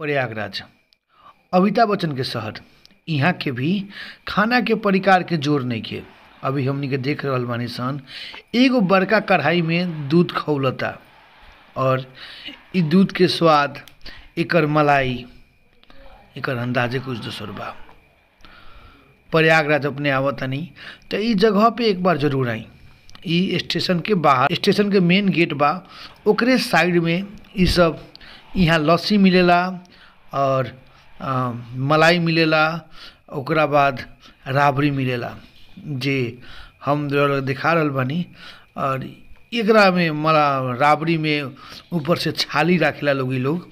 प्रयागराज अमिताभ बच्चन के शहर यहाँ के भी खाना के परिकार के जोर नहीं के अभी हमने के देख रहा बानी सन एगो बड़का कढ़ाई में दूध खौलता और इ दूध के स्वाद एकर मलाई एकर अंदाजे कुछ दूसर बा प्रयागराज अपने आवतनी तो इस जगह पे एक बार जरूर आई इ स्टेशन के बाहर स्टेशन के मेन गेट बा ओकरे साइड में इस सब यहाँ लस्सी मिलेला और आ, मलाई मिलेला ओकरा बाद राबड़ी मिलेला जे हम देखा दिखा रहल और एकरा में मला राबड़ी में ऊपर से छाली राखेला लोग ई लोग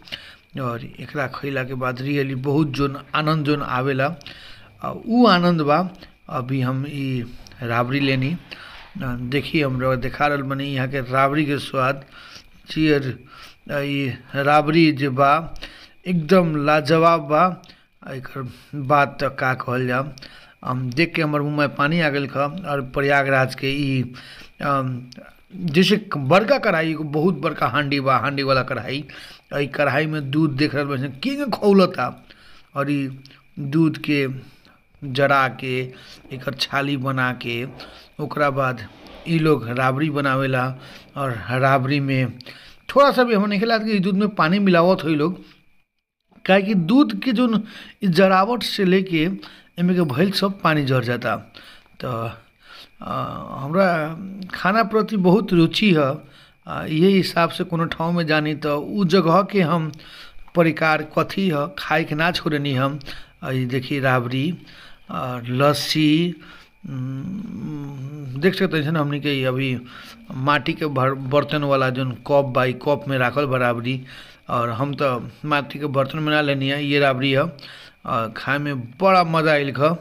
और एक खैला के बाद रियली बहुत जोन आनंद जोन आवेला उ आनंद बा अभी हम इ राबड़ी लेनी देखी हम लोग दिखा बनी यहाँ के राबड़ी के स्वाद चियर राबड़ी जो बा एकदम लाजवाब बा बात तो का कहल जा हम देख के हमारे मुँह में पानी आ गया और प्रयागराज के जैसे बड़का कढ़ाई एगो बहुत बड़का हांडी बा हांडी वाला कढ़ाई और कढ़ाई में दूध देख रहा बा कि खौलता और दूध के जरा के एक छाली बना के ओकरा बाद लोग राबड़ी बनावेला और राबड़ी में थोड़ा सा भी हम नहीं खिला दूध में पानी मिलावत हुई लोग क्या कि दूध के जो जरावट से लेके इमें के भैल सब पानी जर जाता तो हमरा खाना प्रति बहुत रुचि है ये हिसाब से कोनो ठाव में जानी तो उ जगह के हम परिकार कथी है खाए के ना छोड़नी हम देखी देखिए राबड़ी लस्सी देख सकते हैं हमने के अभी माटी के बर्तन वाला जो कप बाई कप में राखल बराबरी और हम तो माथी के बर्तन बना लेनी है ये राबड़ी है और खाए में बड़ा मज़ा आयल ख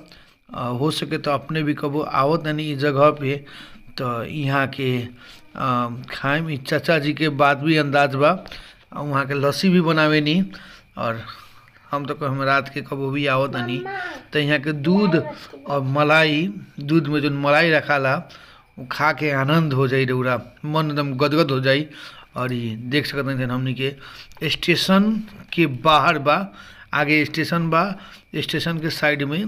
हो सके तो अपने भी कबो आवत नहीं इस जगह पे तो यहाँ के खाए में चाचा जी के बात भी अंदाज बा वहाँ के लस्सी भी बनावे नहीं और हम तो कहीं रात के कबो भी आवत नहीं तो यहाँ के दूध और मलाई दूध में जो मलाई रखा ला खा के आनंद हो जाए रौरा मन एकदम गदगद हो जाए और ये देख सकते हैं हमनी के स्टेशन के बाहर बा आगे स्टेशन बा स्टेशन के साइड में